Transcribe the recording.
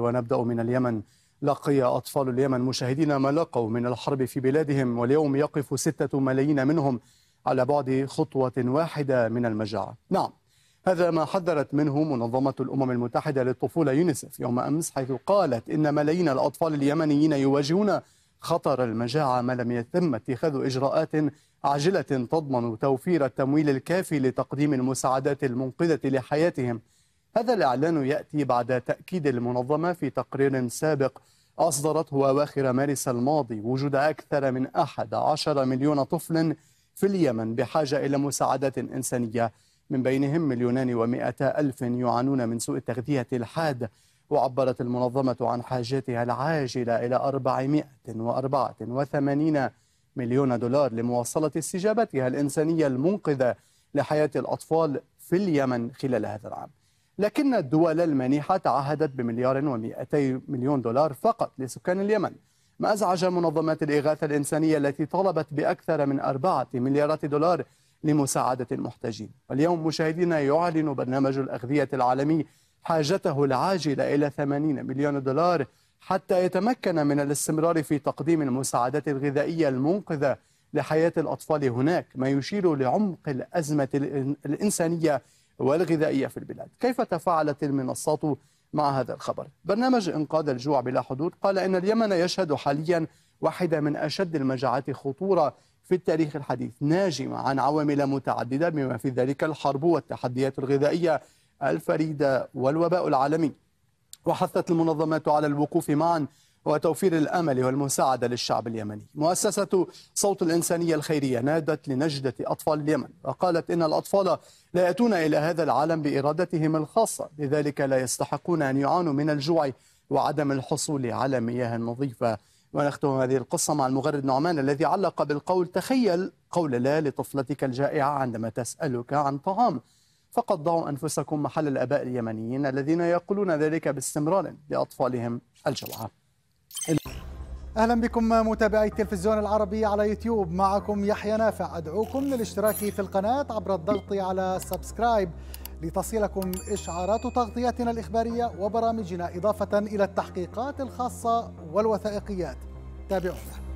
ونبدأ من اليمن لقي أطفال اليمن مشاهدين ما لقوا من الحرب في بلادهم واليوم يقف ستة ملايين منهم على بعد خطوة واحدة من المجاعة نعم هذا ما حذرت منه منظمة الأمم المتحدة للطفولة يونيسف يوم أمس حيث قالت إن ملايين الأطفال اليمنيين يواجهون خطر المجاعة ما لم يتم اتخاذ إجراءات عاجلة تضمن توفير التمويل الكافي لتقديم المساعدات المنقذة لحياتهم هذا الإعلان يأتي بعد تأكيد المنظمة في تقرير سابق أصدرته أواخر مارس الماضي وجود أكثر من 11 مليون طفل في اليمن بحاجة إلى مساعدات إنسانية من بينهم مليونان ومئتا ألف يعانون من سوء التغذية الحاد وعبرت المنظمة عن حاجتها العاجلة إلى 484 مليون دولار لمواصلة استجابتها الإنسانية المنقذة لحياة الأطفال في اليمن خلال هذا العام لكن الدول المانحة تعهدت بمليار و200 مليون دولار فقط لسكان اليمن ما أزعج منظمات الإغاثة الإنسانية التي طلبت بأكثر من أربعة مليارات دولار لمساعدة المحتاجين واليوم مشاهدينا يعلن برنامج الأغذية العالمي حاجته العاجلة إلى 80 مليون دولار حتى يتمكن من الاستمرار في تقديم المساعدات الغذائية المنقذة لحياة الأطفال هناك ما يشير لعمق الأزمة الإنسانية والغذائية في البلاد كيف تفاعلت المنصات مع هذا الخبر برنامج إنقاذ الجوع بلا حدود قال إن اليمن يشهد حاليا واحدة من أشد المجاعات خطورة في التاريخ الحديث ناجمة عن عوامل متعددة بما في ذلك الحرب والتحديات الغذائية الفريدة والوباء العالمي وحثت المنظمات على الوقوف معا وتوفير الامل والمساعده للشعب اليمني. مؤسسه صوت الانسانيه الخيريه نادت لنجده اطفال اليمن وقالت ان الاطفال لا ياتون الى هذا العالم بارادتهم الخاصه، لذلك لا يستحقون ان يعانوا من الجوع وعدم الحصول على مياه نظيفه. ونختم هذه القصه مع المغرد نعمان الذي علق بالقول تخيل قول لا لطفلتك الجائعه عندما تسالك عن طعام. فقد ضعوا انفسكم محل الاباء اليمنيين الذين يقولون ذلك باستمرار لاطفالهم الجوعان اهلا بكم متابعي التلفزيون العربي على يوتيوب معكم يحيى نافع ادعوكم للاشتراك في القناه عبر الضغط على سبسكرايب لتصلكم اشعارات تغطياتنا الاخباريه وبرامجنا اضافه الى التحقيقات الخاصه والوثائقيات تابعونا